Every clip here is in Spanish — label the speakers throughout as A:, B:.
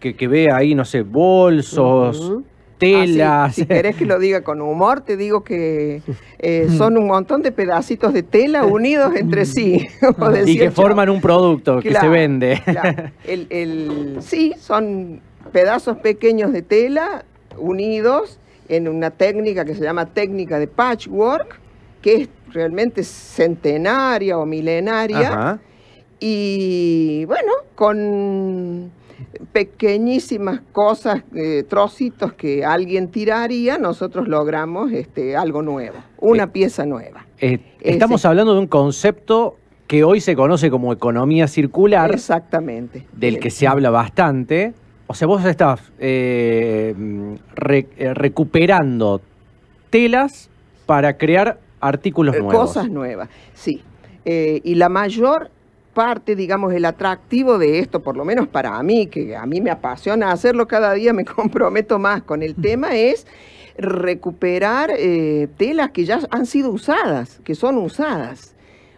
A: que, que vea ahí, no sé, bolsos. Ah,
B: telas. Si querés que lo diga con humor, te digo que eh, son un montón de pedacitos de tela unidos entre sí. y que forman
A: un producto que se vende.
B: El, el, sí, son pedazos pequeños de tela unidos en una técnica que se llama técnica de patchwork, que es realmente centenaria o milenaria. Y bueno, con pequeñísimas cosas, eh, trocitos que alguien tiraría, nosotros logramos este, algo nuevo, una eh, pieza nueva.
A: Eh, estamos hablando de un concepto que hoy se conoce como economía circular.
B: Exactamente. Del que se habla
A: bastante. O sea, vos estás recuperando telas para crear artículos nuevos. Cosas
B: nuevas, sí. y la mayor parte, digamos, el atractivo de esto, por lo menos para mí, que a mí me apasiona hacerlo cada día, me comprometo más con el tema, es recuperar eh, telas que ya han sido usadas, que son usadas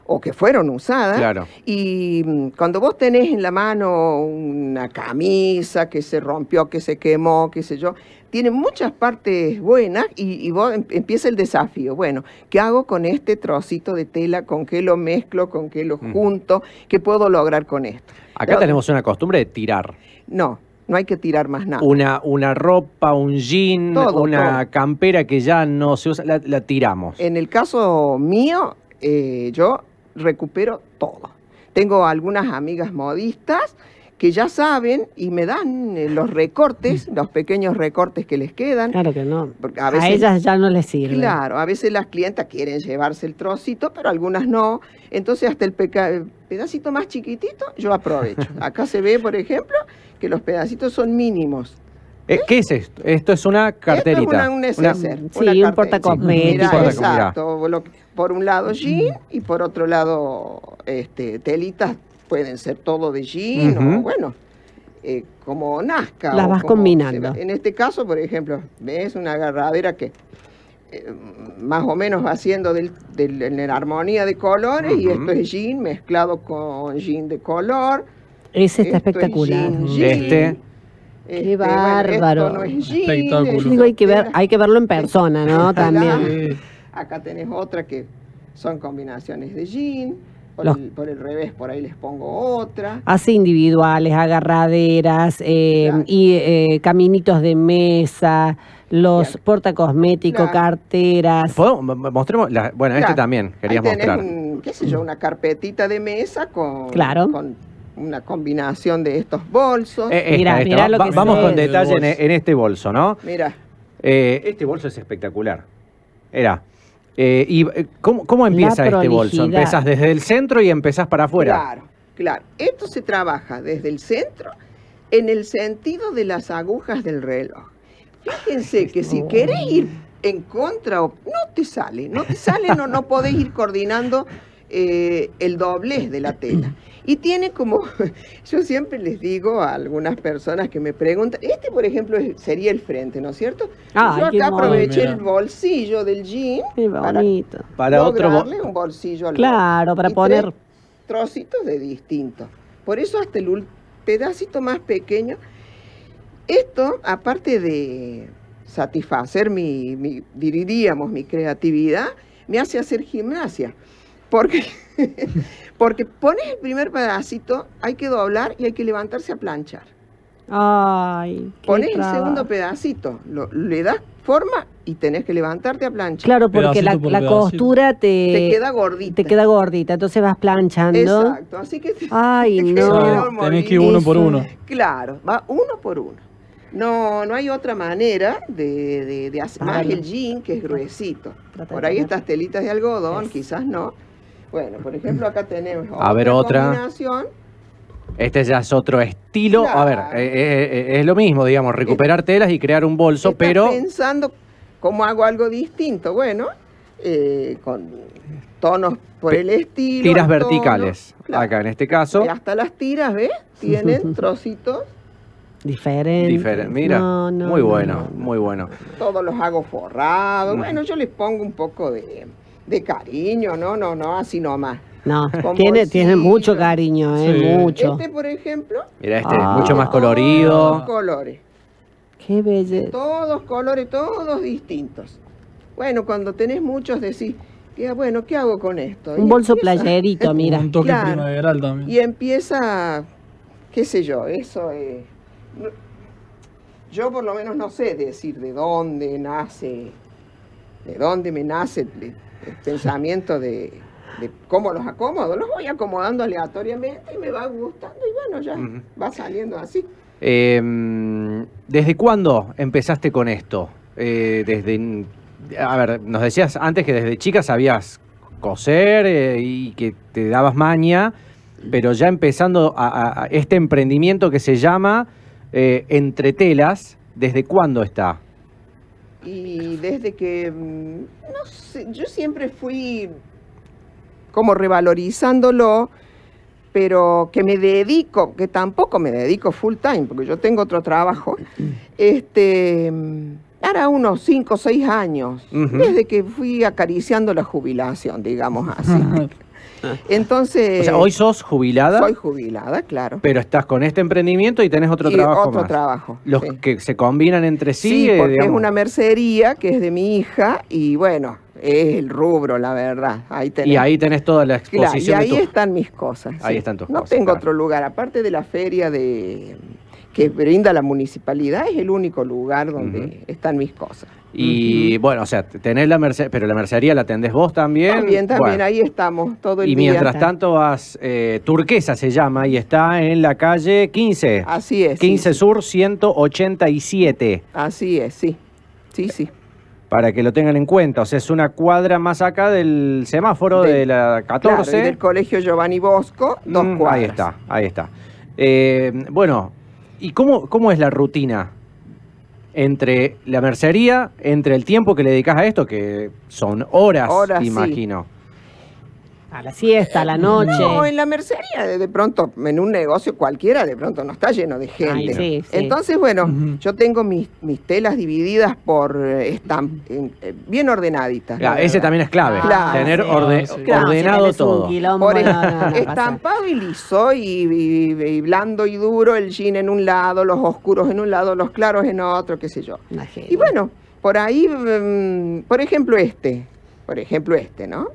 B: o que fueron usadas. Y mm, cuando vos tenés en la mano una camisa que se rompió, que se quemó, qué sé yo, tiene muchas partes buenas y, em, empieza el desafío. Bueno, ¿qué hago con este trocito de tela? ¿Con qué lo mezclo? ¿Con qué lo mm. junto? ¿Qué puedo lograr con esto? Acá tenemos
A: una costumbre de tirar.
B: No, no hay que tirar más nada.
A: Una, una ropa, un jean, una campera que ya no se usa, la, tiramos.
B: En el caso mío, eh, yo recupero todo. Tengo algunas amigas modistas que ya saben y me dan eh, los recortes, mm. los pequeños recortes que les quedan. Claro que no. A, ellas ya
C: no les sirve. Claro,
B: a veces las clientas quieren llevarse el trocito, pero algunas no. Entonces hasta el pedacito más chiquitito yo aprovecho. Acá se ve, por ejemplo, que los pedacitos son mínimos.
A: Eh, ¿Qué es esto? Esto es una carterita. es un sí,
B: un porta exacto. Por un lado jean y por otro lado este, telitas pueden ser todo de jean, o bueno, eh, como nazca. Las vas combinando. en este caso, por ejemplo, ves una agarradera que eh, más o menos va haciendo siendo en la armonía de colores y esto es jean mezclado con jean de color. Ese está espectacular. Este. este. Qué bárbaro. no es jean. Digo, hay que ver, hay que verlo
C: en este, persona, ¿no? También.
B: Acá tenés otra que son combinaciones de jean. Por, el, revés, por ahí les pongo otra.
C: Así individuales, agarraderas eh, y eh, caminitos de mesa, los portacosméticos, carteras. Mostremos,
A: bueno, este también querías mostrar.
B: Un, qué sé yo, una carpetita de mesa con, con una combinación de estos bolsos. Eh, mirá, mirá lo que vamos con detalle en, e, en, este
A: bolso, ¿no? Mira. este bolso es espectacular. Era eh, ¿Y eh, cómo, empieza este bolso? Empiezas desde el centro y empezás para afuera? Claro,
B: claro. Esto se trabaja desde el centro en el sentido de las agujas del reloj. Fíjense que si querés ir en contra, no te sale, no te sale, no, no podés ir coordinando eh, el doblez de la tela. Y tiene como, yo siempre les digo a algunas personas que me preguntan, este por ejemplo sería el frente, ¿no es cierto? Ah, yo acá aproveché el bolsillo del jean para, para otro un bolsillo al Claro, para poner trocitos de distinto Por eso hasta el pedacito más pequeño. Esto, aparte de satisfacer mi, mi diríamos, mi creatividad, me hace hacer gimnasia. Porque, porque pones el primer pedacito, hay que doblar y hay que levantarse a planchar. Ay. Pones el segundo pedacito, le das forma y tenés que levantarte a planchar. Claro, porque la, costura
C: te, queda gordita. Te queda gordita, entonces vas planchando. Exacto,
B: así que tenés que ir uno por uno. Claro, va uno por uno. No, no hay otra manera de, hacer. Más el jean que es gruesito. Por ahí estas telitas de algodón, quizás no bueno, por ejemplo, acá tenemos a otra ver, otra. Combinación.
A: Este ya es otro estilo. A ver, eh, eh, eh, es lo mismo, digamos, recuperar telas y crear un bolso, pero.
B: pensando cómo hago algo distinto. Bueno, con tonos por el estilo. Tiras verticales,
A: acá en este caso. hasta
B: las tiras, ¿ves? Tienen trocitos.
A: Diferentes. Mira, muy bueno, muy bueno.
B: Todos los hago forrados. Mm. Bueno, yo les pongo un poco de de cariño, no, no, no, así nomás.
C: No, tiene, mucho cariño, ¿eh? mucho.
B: Este, por ejemplo. Mira, este es ah. mucho más colorido. Todos colores.
C: Qué belleza.
B: Todos colores, todos distintos. Bueno, cuando tenés muchos decís, bueno, ¿qué hago con esto? Un bolso playerito, mira. Un toque primaveral también. Y empieza, qué sé yo, eso es... Eh, yo por lo menos no sé decir de dónde nace, de dónde me nace pensamiento de, cómo los acomodo. Los voy acomodando aleatoriamente y me va gustando y bueno, ya va saliendo así.
A: Em, ¿Desde cuándo empezaste con esto? Eh, desde, a ver, nos decías antes que desde chica sabías coser eh, y que te dabas maña, pero ya empezando a, a este emprendimiento que se llama eh, Entre Telas, ¿desde cuándo está?
B: y desde que, mm, no sé, yo siempre fui como revalorizándolo, pero que me dedico, que tampoco me dedico full time, porque yo tengo otro trabajo, mm. este, era unos cinco o seis años, desde que fui acariciando la jubilación, digamos así. Ah, Ah. Entonces. O hoy
A: sos jubilada. Soy
B: jubilada, claro. Pero
A: estás con este emprendimiento y tenés otro trabajo trabajo. Otro trabajo. Los que se combinan entre sí. Sí, porque es una
B: mercería que es de mi hija y bueno, es el rubro, la verdad. Ahí tenés. Y ahí
A: tenés toda la exposición. y ahí
B: están mis cosas. Ahí están tus cosas. No tengo otro lugar, aparte de la feria de que brinda la municipalidad, es el único lugar donde están mis cosas.
A: Y bueno, o sea, tenés la mercería, pero la mercería la atendés vos también. También, también,
B: ahí estamos todo el y día. Y mientras
A: tanto vas, eh, Turquesa se llama y está en la calle 15.
B: Así es. 15
A: Sur 187.
B: Así es, sí. Sí, sí.
A: Para que lo tengan en cuenta, o sea, es una cuadra más acá del semáforo de la 14. del
B: colegio Giovanni Bosco, dos mm, cuadras. Ahí está, ahí
A: está. Eh, bueno, ¿y cómo, cómo es la rutina? entre la mercería, entre el tiempo que le dedicas a esto, que son horas, horas imagino.
B: A la siesta, a la noche. No, en la mercería, de pronto, en un negocio cualquiera, de pronto no está lleno de gente. Entonces, bueno, yo tengo mis, mis telas divididas por eh, están eh, bien ordenaditas. Ah,
A: ese también es clave. tener ordenado todo.
B: estampado y liso, y, blando y duro, el jean en un lado, los oscuros en un lado, los claros en otro, qué sé yo. Y bueno, por ahí, mm, por ejemplo, este por ejemplo este, ¿no?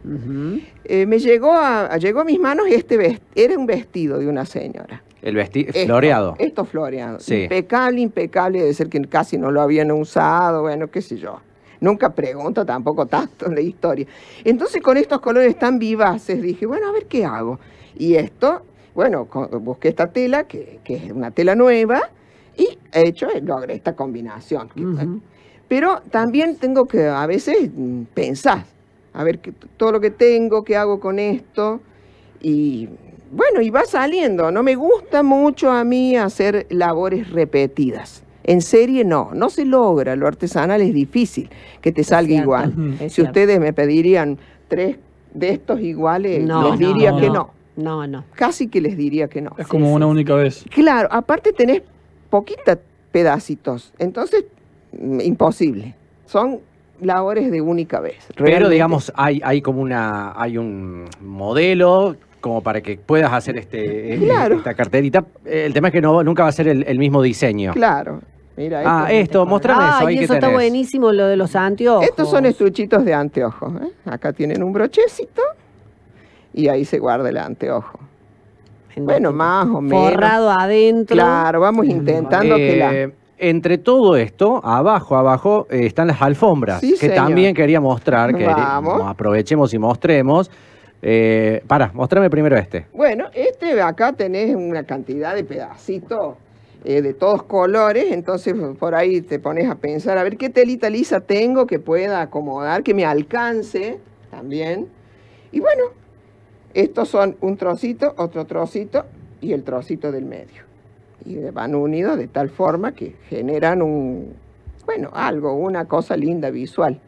B: Eh, me llegó a, llegó a mis manos este vestido, era un vestido de una señora.
A: El vestido floreado.
B: Esto floreado. Impecable, impecable, de ser que casi no lo habían usado, bueno, qué sé yo. Nunca pregunto tampoco tanto en la historia. Entonces con estos colores tan vivaces dije, bueno, a ver qué hago. Y esto, bueno, busqué esta tela, que, es una tela nueva, y he hecho, logré esta combinación. Pero también tengo que a veces mm, pensar, a ver todo lo que tengo, qué hago con esto. Y bueno, y va saliendo. No me gusta mucho a mí hacer labores repetidas. En serie no, no se logra, lo artesanal es difícil que te salga igual. si ustedes me pedirían tres de estos iguales, les diría que no. no. No, Casi que les diría que no. Es como una única vez. Claro, aparte tenés poquitas pedacitos, entonces mm, imposible. Son labores de única vez. Pero digamos,
A: hay, hay como una, hay un modelo como para que puedas hacer este, este esta carterita. El tema es que no, nunca va a ser el, mismo diseño.
B: Claro. Mira, ah, esto, mostrame ah, eso. y eso está buenísimo, lo de los anteojos. Estos son estuchitos de anteojos. ¿eh? Acá tienen un brochecito y ahí se guarda el anteojo. bueno, más o menos. Forrado adentro. Claro, vamos intentando que la eh,
A: entre todo esto, abajo, abajo eh, están las alfombras, que también quería mostrar, que aprovechemos y mostremos. Eh, para, mostrame primero este.
B: Bueno, este acá tenés una cantidad de pedacitos eh, de todos colores, entonces por ahí te pones a pensar, a ver qué telita lisa tengo que pueda acomodar, que me alcance también. Y bueno, estos son un trocito, otro trocito y el trocito del medio y van unidos de tal forma que generan un, bueno, algo, una cosa linda visual.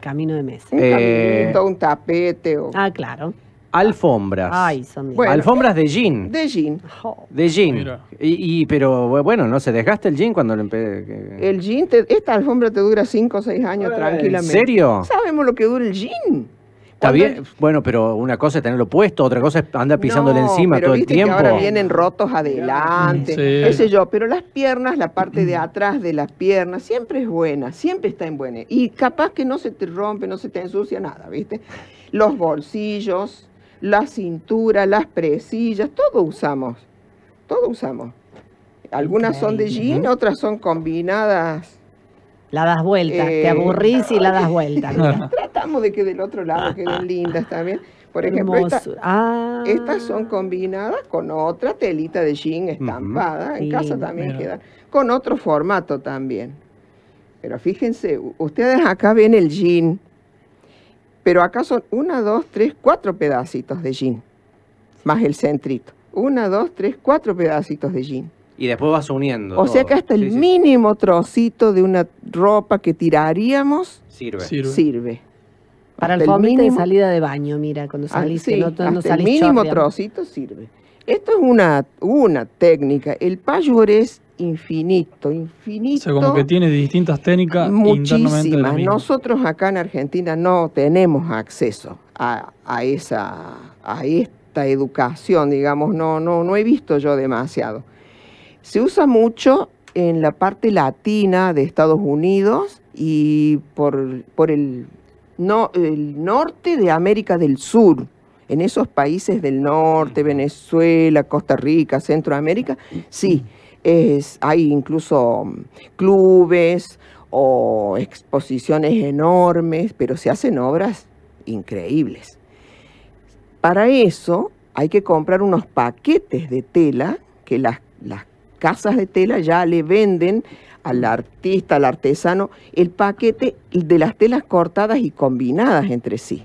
B: Camino de mesa. Un eh, caminito, un tapete. O... Ah, claro.
A: Alfombras. Ay, Alfombras de jean. De jean. De jean. Y, pero bueno, no se desgasta el jean cuando lo El
B: jean, esta alfombra te dura 5 o 6 años tranquilamente. ¿En serio? Sabemos lo que dura el jean. Está bien,
A: bueno, pero una cosa es tenerlo puesto, otra cosa es andar pisándole encima todo el tiempo. Que ahora vienen
B: rotos adelante, ese sé yo, pero las piernas, la parte de atrás de las piernas, siempre es buena, siempre está en buena. Y capaz que no se te rompe, no se te ensucia nada, ¿viste? Los bolsillos, la cintura, las presillas, todo usamos, todo usamos. Algunas son de jean, otras son combinadas. La das vuelta, te eh, aburrís y la das vuelta de que del otro lado queden lindas también. Por ejemplo, ah. estas son combinadas con otra telita de jean estampada. En casa también queda Con otro formato también. Pero fíjense, ustedes acá ven el jean. Pero acá son una, dos, tres, cuatro pedacitos de jean. Más el centrito. Una, dos, tres, cuatro pedacitos de jean.
A: Y después vas uniendo.
C: O sea
B: que hasta el mínimo trocito de una ropa que tiraríamos sirve. sirve. Para el mínimo, salida
C: de baño, mira, cuando ah, salís, no, El mínimo trocito
B: sirve. Esto es una, una técnica. El payur es infinito, infinito. O sea, como que
C: tiene distintas técnicas muchísimas.
B: Nosotros acá en Argentina no tenemos acceso a, esa a esta educación, digamos, no no no he visto yo demasiado. Se usa mucho en la parte latina de Estados Unidos y por, por el no, el norte de América del Sur, en esos países del norte, Venezuela, Costa Rica, Centroamérica, sí, es, hay incluso mm, clubes o exposiciones enormes, pero se hacen obras increíbles. Para eso hay que comprar unos paquetes de tela que las, las casas de tela ya le venden al artista, al artesano, el paquete de las telas cortadas y combinadas entre sí.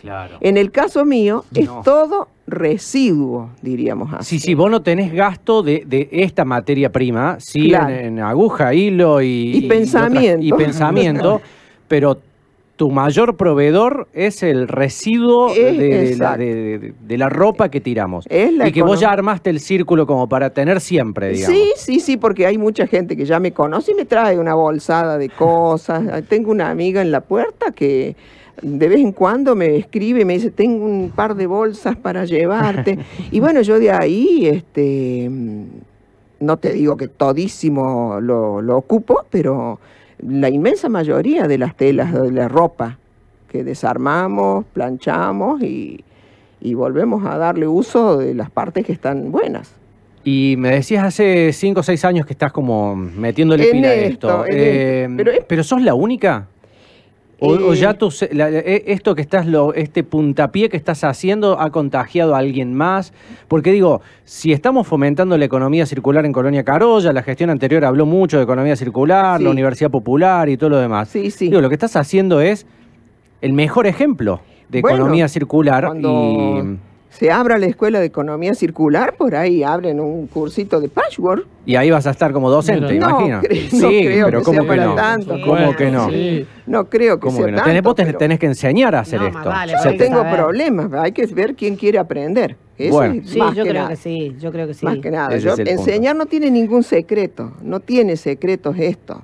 B: Claro. En el caso mío, es todo residuo, diríamos así.
A: Si vos no tenés gasto de, esta materia prima, sí, en, aguja, hilo y, pensamiento. y pensamiento, pero tu mayor proveedor es el residuo eh, de, la, ropa que tiramos. y que vos ya armaste el círculo como para tener siempre, digamos. Sí,
B: sí, sí, porque hay mucha gente que ya me conoce y me trae una bolsada de cosas. Tengo una amiga en la puerta que de vez en cuando me escribe, y me dice, tengo un par de bolsas para llevarte. y bueno, yo de ahí, este, mm, no te digo que todísimo lo ocupo, pero la inmensa mayoría de las telas, de la ropa que desarmamos, planchamos y, volvemos a darle uso de las partes que están buenas.
A: Y me decías hace cinco o seis años que estás como metiéndole a esto. Eh, pero, pero, sos la única? O, ya tú, e, esto que estás, lo, este puntapié que estás haciendo ha contagiado a alguien más. Porque digo, si estamos fomentando la economía circular en Colonia Carolla, la gestión anterior habló mucho de economía circular, la Universidad Popular y todo lo demás. Sí, sí. Digo, lo que estás haciendo es el mejor ejemplo de economía circular
B: se abra la escuela de economía circular, por ahí abren un cursito de patchwork.
A: Y ahí vas a estar como docente, imagino. no sí, creo pero que que no? ¿Cómo que no?
B: No creo que sea que no? tanto. Vos tenés,
A: tenés, que enseñar a hacer esto. Vale, yo tengo
B: problemas, hay que ver quién quiere aprender. Eso yo creo que sí, yo creo que sí. Más que nada, yo, enseñar no tiene ningún secreto, no tiene secretos esto.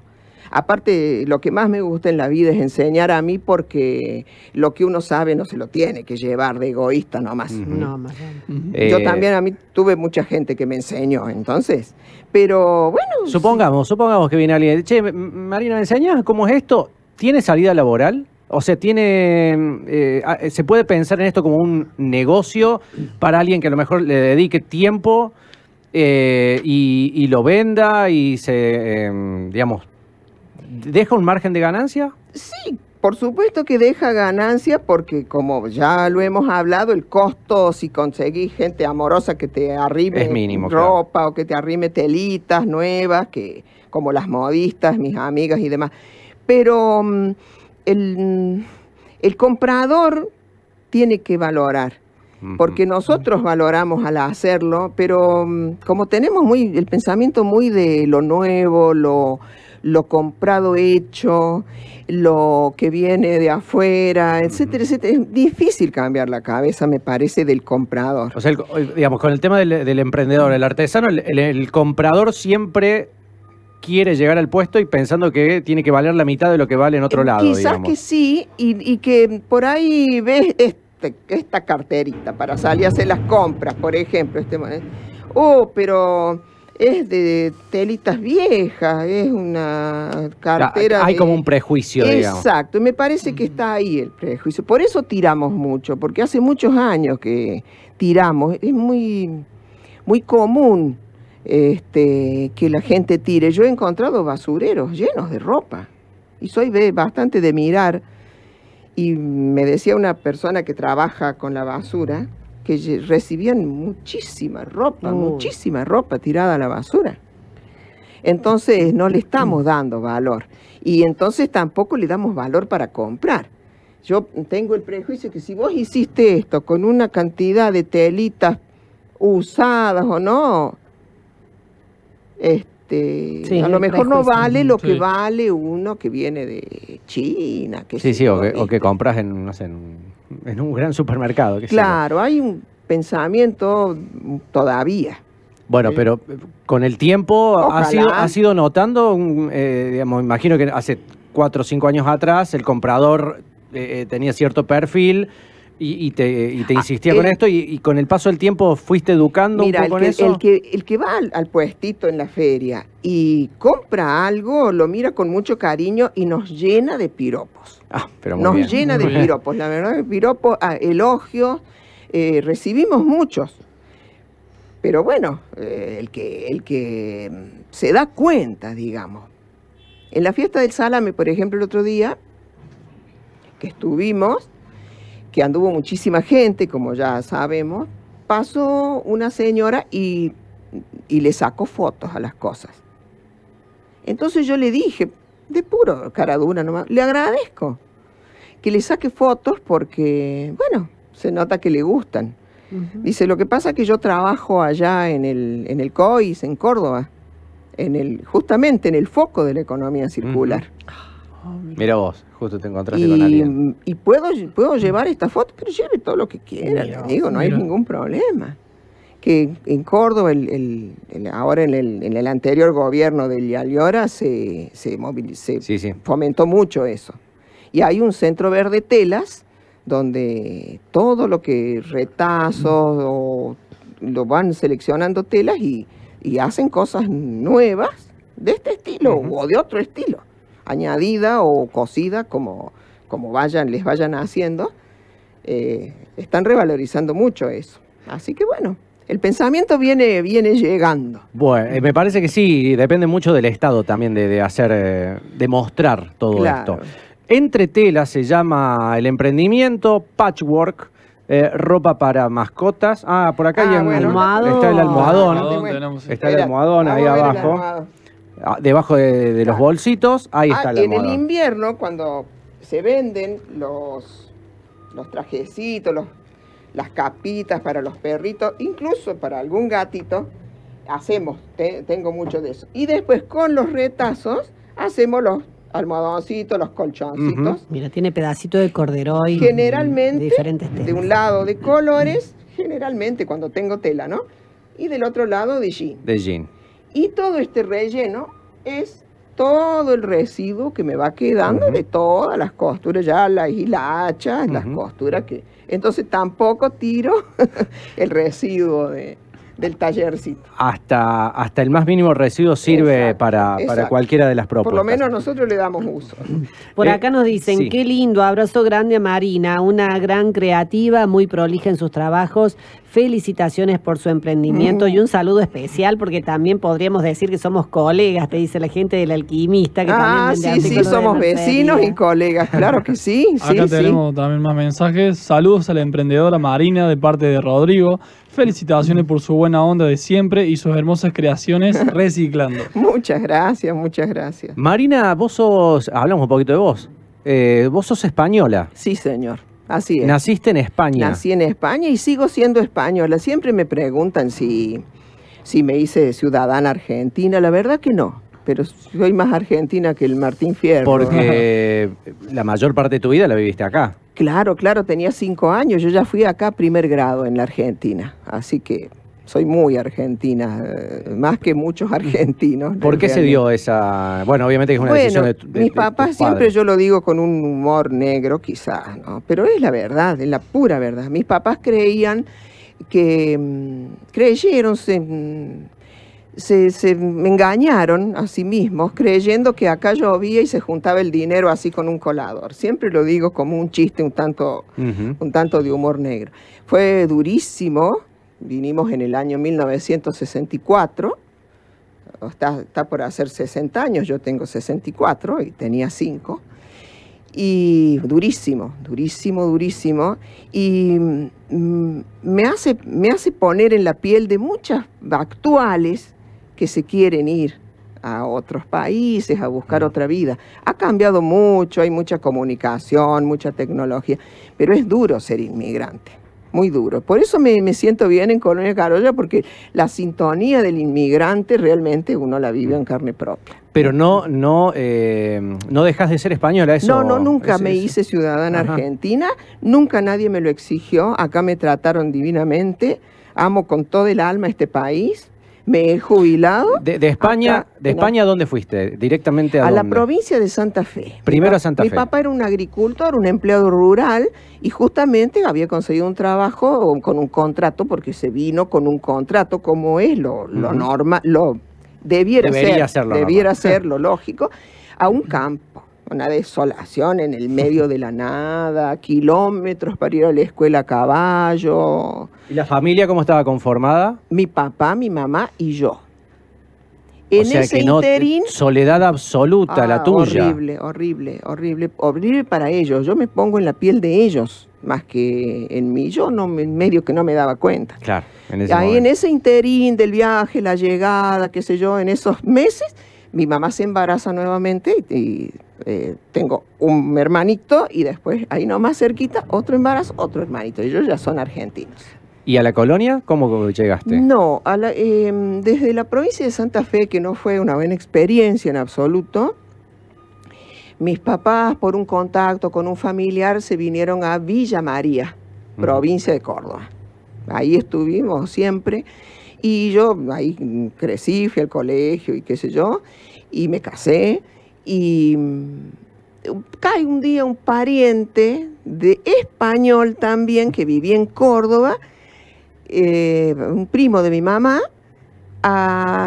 B: Aparte, lo que más me gusta en la vida es enseñar a mí porque lo que uno sabe no se lo tiene que llevar de egoísta nomás. no, más Yo eh, también a mí tuve mucha gente que me enseñó, entonces. Pero
A: bueno. Supongamos, supongamos que viene alguien. Che, Marina, ¿me enseñas cómo es esto? ¿Tiene salida laboral? O sea, tiene, eh, ah, se puede pensar en esto como un negocio para alguien que a lo mejor le dedique tiempo eh, y, lo venda y se, em, digamos, ¿Deja un margen de ganancia? Sí,
B: por supuesto que deja ganancia porque como ya lo hemos hablado, el costo si conseguís gente amorosa que te arrime mínimo, ropa o que te arrime telitas nuevas, que como las modistas, mis amigas y demás. Pero mm, el, mm, el comprador tiene que valorar porque nosotros valoramos al hacerlo, pero mm, como tenemos muy el pensamiento muy de lo nuevo, lo, lo comprado hecho, lo que viene de afuera, etcétera, etcétera. Es difícil cambiar la cabeza, me parece, del comprador.
A: O sea, eh, digamos, con el tema del, emprendedor, el artesano, el, comprador siempre quiere llegar al puesto y pensando que tiene que valer la mitad de lo que vale en otro eh, lado. Quizás que
B: sí, y, que por ahí ves este, esta carterita para salir a hacer las compras, por ejemplo. Este, eh. oh, pero es de telitas viejas, es una cartera. Ah, hay como un prejuicio, digamos. Exacto, me parece que está ahí el prejuicio. Por eso tiramos mucho, porque hace muchos años que tiramos. Es muy, muy común este, que la gente tire. Yo he encontrado basureros llenos de ropa y soy bastante de mirar. Y me decía una persona que trabaja con la basura que recibían muchísima ropa, muchísima ropa tirada a la basura. Entonces no le estamos mm. dando valor y entonces tampoco le damos valor para comprar. Yo tengo el prejuicio que si vos hiciste esto con una cantidad de telitas usadas o no, este, a lo mejor no vale lo que vale uno que viene de China. Que sí, sí,
A: o que, compras en, no en en un gran supermercado.
B: claro, hay un pensamiento todavía. Bueno, pero eh,
A: con el tiempo ha sido, ha sido notando, eh, digamos, imagino que hace cuatro o cinco años atrás el comprador eh, tenía cierto perfil, y, te, ah, insistía con eh, esto y, con el paso del tiempo fuiste educando un poco el que, eso.
B: El que, va al, puestito en la feria y compra algo, lo mira con mucho cariño y nos llena de piropos. Ah, pero nos llena de piropos, la verdad, es que ah, elogios, eh, recibimos muchos. Pero bueno, eh, el, que, el que mm, se da cuenta, digamos. En la fiesta del salame, por ejemplo, el otro día que estuvimos, que anduvo muchísima gente, como ya sabemos, pasó una señora y, le sacó fotos a las cosas. Entonces yo le dije, de puro cara dura nomás, le agradezco que le saque fotos porque, bueno, se nota que le gustan. Dice, lo que pasa es que yo trabajo allá en el, en el COIS, en Córdoba, en el, justamente en el foco de la economía circular.
A: Mira vos, justo te encontraste con
B: alguien. Y puedo, llevar esta foto, pero lleve todo lo que quiera, digo, no hay ningún problema. Que en Córdoba, ahora en el, anterior gobierno de Yaliora, se, movilizó, se fomentó mucho eso. Y hay un centro verde telas donde todo lo que retazos lo van seleccionando telas y, hacen cosas nuevas de este estilo o de otro estilo añadida o cocida, como, como vayan, les vayan haciendo, eh, están revalorizando mucho eso. Así que bueno, el pensamiento viene, viene llegando.
A: Bueno, eh, me parece que sí, depende mucho del Estado también de, hacer, eh, de mostrar todo esto. Entre tela se llama el emprendimiento, patchwork, ropa para mascotas. Ah, por acá ah, hay un almohadón, está el almohadón ahí abajo. Ah, debajo de, los bolsitos, ahí está ah, la En el
B: invierno, cuando se venden los, los trajecitos, los, las capitas para los perritos, incluso para algún gatito, hacemos, tengo mucho de eso. Y después con los retazos hacemos los almohadoncitos, los colchoncitos. Mira, tiene pedacito de cordero Generalmente, de, diferentes telas. de un lado de colores, generalmente cuando tengo tela, ¿no? Y del otro lado de jean. De jean. Y todo este relleno es todo el residuo que me va quedando de todas las costuras, ya la hilachas, las costuras que... Entonces tampoco tiro el residuo del tallercito.
A: Hasta, hasta el más mínimo residuo sirve para, cualquiera de las propuestas. Por lo
B: menos nosotros le damos uso. Por eh, acá nos dicen, qué
C: lindo, abrazo grande a Marina, una gran creativa, muy prolija en sus trabajos, Felicitaciones por su emprendimiento y un saludo especial porque también podríamos decir que somos colegas, te dice la gente del alquimista. ah, sí, sí, somos vecinos y colegas, claro que sí. Acá tenemos también más mensajes. Saludos a la emprendedora Marina de parte de Rodrigo. Felicitaciones por su buena onda de siempre y sus hermosas creaciones reciclando.
B: muchas gracias, muchas gracias.
A: Marina, vos sos, hablamos un poquito de vos. Eh, vos sos española.
B: Sí, señor. Así es. Naciste
A: en España. Nací
B: en España y sigo siendo española. Siempre me preguntan si, si me hice ciudadana argentina. La verdad que no. Pero soy más argentina que el Martín Fierro. Porque
A: la mayor parte de tu vida la viviste acá.
B: Claro, claro, tenía cinco años. Yo ya fui acá primer grado en la Argentina. Así que soy muy argentina, eh, más que muchos argentinos. ¿Por qué se dio
A: esa? Bueno, obviamente que es una decisión de, Mis papás siempre yo
B: lo digo con un humor negro, quizás, ¿no? Pero es la verdad, es la pura verdad. Mis papás creían que mm, creyeron, mm, se, se, engañaron a sí mismos creyendo que acá llovía y se juntaba el dinero así con un colador. Siempre lo digo como un chiste, un tanto, un tanto de humor negro. Fue durísimo vinimos en el año 1964, está, por hacer 60 años, yo tengo 64 y tenía 5, y durísimo, durísimo, durísimo, y mm, me, hace, me hace poner en la piel de muchas actuales que se quieren ir a otros países, a buscar otra vida. Ha cambiado mucho, hay mucha comunicación, mucha tecnología, pero es duro ser inmigrante muy duro. Por eso me, me siento bien en Colonia Carolla, porque la sintonía del inmigrante realmente uno la vive mm. en carne propia.
A: Pero no, no, eh, no dejas de ser española, eso. No, no, nunca me hice
B: ciudadana argentina, nunca nadie me lo exigió, acá me trataron divinamente, amo con todo el alma este país, me he jubilado. ¿De,
A: España de España a dónde fuiste? ¿Directamente a, la provincia
B: de Santa Fe. Primero
A: a Santa Fe. Mi papá
B: era un agricultor, un empleado rural, y justamente había conseguido un trabajo con un contrato, porque se vino con un contrato, como es lo, lo lo debiera, ser, debiera ser lo lógico, a un campo una desolación en el medio de la nada, kilómetros para ir a la escuela a caballo.
A: ¿Y la familia cómo estaba conformada? Mi papá, mi mamá y yo.
B: en ese interín,
A: soledad absoluta la ah, tuya. Horrible,
B: horrible, horrible, horrible para ellos. Yo me pongo en la piel de ellos más que en mí. Yo no en medio que no me daba cuenta. Claro. Ahí en ese interín del viaje, la llegada, qué sé yo, en esos meses mi mamá se embaraza nuevamente y, eh, tengo un hermanito y después ahí nomás cerquita otro embarazo, otro hermanito. Ellos ya son argentinos. ¿Y a la colonia
A: cómo llegaste?
B: No, a em, desde la provincia de Santa Fe, que no fue una buena experiencia en absoluto, mis papás por un contacto con un familiar se vinieron a Villa María, provincia de Córdoba. Ahí estuvimos siempre. Y yo ahí mm, crecí, fui al colegio y qué sé yo, y me casé. Y mm, cae un día un pariente de español también que vivía en Córdoba, eh, un primo de mi mamá,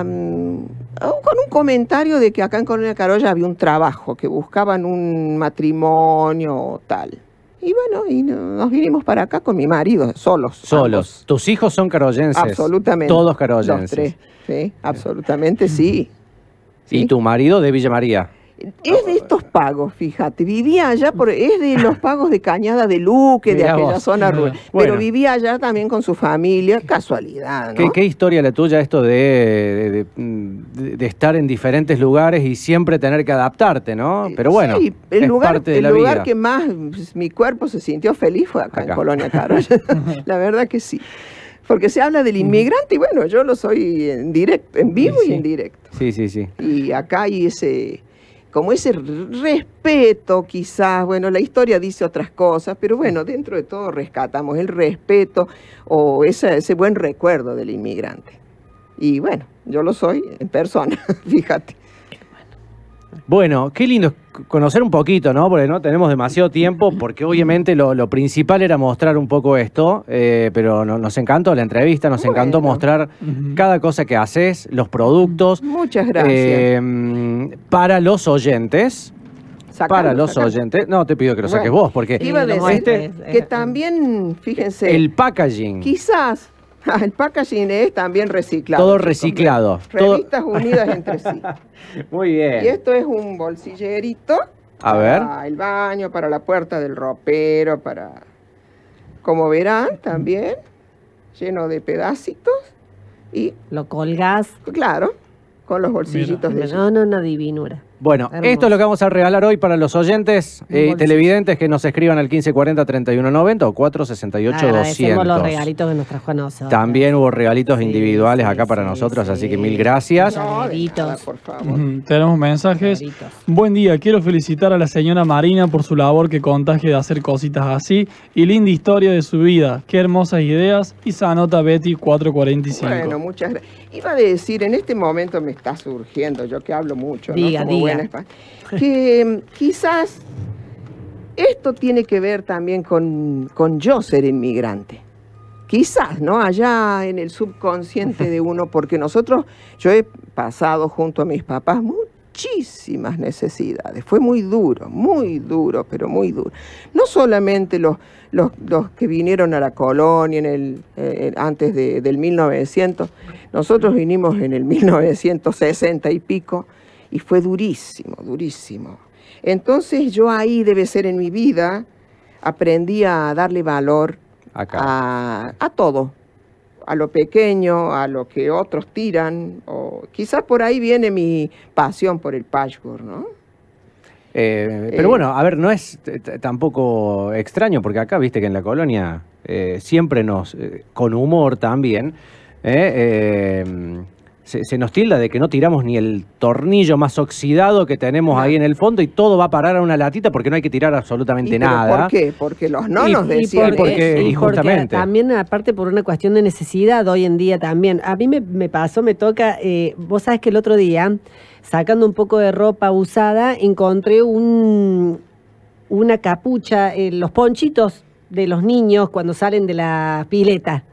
B: mm, con un comentario de que acá en Colonia Carolla había un trabajo, que buscaban un matrimonio o tal. Y bueno, y nos vinimos para acá con mi marido, solos.
A: Solos. Tus hijos son caroyenses. Absolutamente. Todos caroyenses.
B: Sí, absolutamente sí.
A: sí. ¿Y tu marido de Villa María?
B: Es de estos pagos, fíjate. Vivía allá, por, es de los pagos de Cañada de Luque, de aquella zona rural. Pero vivía allá también con su familia, casualidad. ¿no? ¿Qué,
A: historia la tuya esto de, de, estar en diferentes lugares y siempre tener que adaptarte, ¿no? Eh, Pero bueno, el lugar, el lugar que
B: más pues, mi cuerpo se sintió feliz fue acá, en Colonia Caro. la verdad que sí porque se habla del inmigrante y bueno, yo lo soy en directo, en vivo y en directo. Sí, sí, sí. Y acá hay ese como ese respeto quizás, bueno, la historia dice otras cosas, pero bueno, dentro de todo rescatamos el respeto o ese, ese buen recuerdo del inmigrante. Y bueno, yo lo soy en persona, fíjate.
A: Bueno, qué lindo conocer un poquito, ¿no? Porque no tenemos demasiado tiempo, porque obviamente lo, principal era mostrar un poco esto, eh, pero nos encantó la entrevista, nos encantó mostrar cada cosa que haces, los productos. Muchas gracias. Eh, para los oyentes,
B: para los oyentes.
A: No, te pido que lo saques vos, porque. Iba a decir este, que
B: también, fíjense. El
A: packaging.
B: Quizás El packaging es también reciclado. Todo
A: reciclado.
B: Revistas unidas entre sí.
A: Muy bien. Y esto
B: es un bolsillerito. A ver. Para el baño, para la puerta del ropero, para... Como verán, también lleno de pedacitos y... Lo colgas. Claro, con los bolsillitos de... No, no, una divinura.
A: Bueno, esto es lo que vamos a regalar hoy para los oyentes eh, televidentes que nos escriban al 1540-3190 o 468-200.
C: regalitos
A: También hubo regalitos individuales acá para nosotros, así que mil gracias.
C: tenemos mensajes. Buen día, quiero felicitar a la señora Marina por su labor que contagia de hacer cositas así y linda historia de su vida. Qué hermosas ideas. Y se anota Betty 445. Bueno,
B: muchas gracias. Iba a decir, en este momento me está surgiendo, yo que hablo mucho. Diga, ¿no? diga que em, quizás esto tiene que ver también con, yo ser inmigrante quizás, ¿no? Allá en el subconsciente de uno, porque nosotros, yo he pasado junto a mis papás muchísimas necesidades. Fue muy duro, muy duro, pero muy duro. No solamente los, los, los que vinieron a la colonia en el, eh, antes del 1900, nosotros vinimos en el 1960 y pico y fue durísimo, durísimo. Entonces yo ahí debe ser en mi vida, aprendí a darle valor A, todo, a lo pequeño, a lo que otros tiran, o quizás por ahí viene mi pasión por el patchwork, ¿no?
A: Eh, pero eh, bueno, a ver, no es tampoco extraño, porque acá viste que en la colonia eh, siempre nos, con humor también, se, nos tilda de que no tiramos ni el tornillo más oxidado que tenemos ahí en el fondo y todo va a parar a una latita porque no hay que tirar absolutamente
C: nada. ¿Por qué?
B: Porque los no nos decían. Y, porque, justamente.
C: también, aparte, por una cuestión de necesidad hoy en día también. A mí me, me pasó, me toca. Eh, vos sabés que el otro día, sacando un poco de ropa usada, encontré un, una capucha, eh, los ponchitos de los niños cuando salen de la pileta.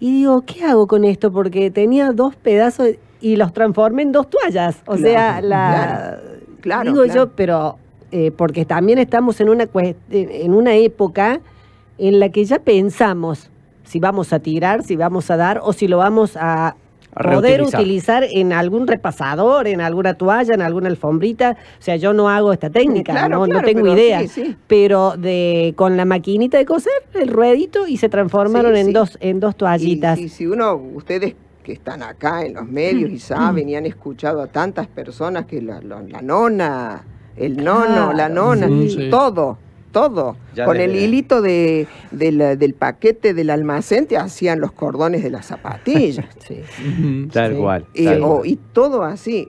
C: Y digo, ¿qué hago con esto? Porque tenía dos pedazos y los transformé en dos toallas. O sea, la. Claro, digo yo, pero. Eh, porque también estamos en una, en una época en la que ya pensamos si vamos a tirar, si vamos a dar o si lo vamos a poder utilizar en algún repasador, en alguna toalla, en alguna alfombrita. O sea, yo no hago esta técnica, no, tengo idea. Pero de con la maquinita de coser, el ruedito, y se transformaron en dos, en dos toallitas.
B: Y, si uno, ustedes que están acá en los medios y mm, saben mm. y han escuchado a tantas personas que la, nona, el nono, la nona, todo todo. Con el hilito del paquete del almacén te hacían los cordones de las zapatillas.
C: Tal cual. y
B: todo así.